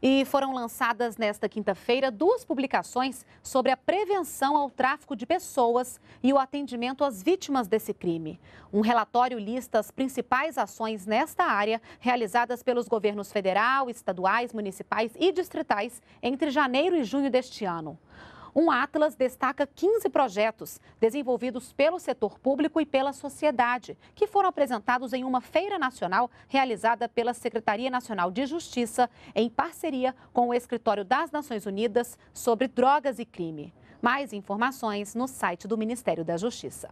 E foram lançadas nesta quinta-feira duas publicações sobre a prevenção ao tráfico de pessoas e o atendimento às vítimas desse crime. Um relatório lista as principais ações nesta área realizadas pelos governos federal, estaduais, municipais e distritais entre janeiro e junho deste ano. Um Atlas destaca 15 projetos desenvolvidos pelo setor público e pela sociedade, que foram apresentados em uma feira nacional realizada pela Secretaria Nacional de Justiça, em parceria com o Escritório das Nações Unidas sobre Drogas e Crime. Mais informações no site do Ministério da Justiça.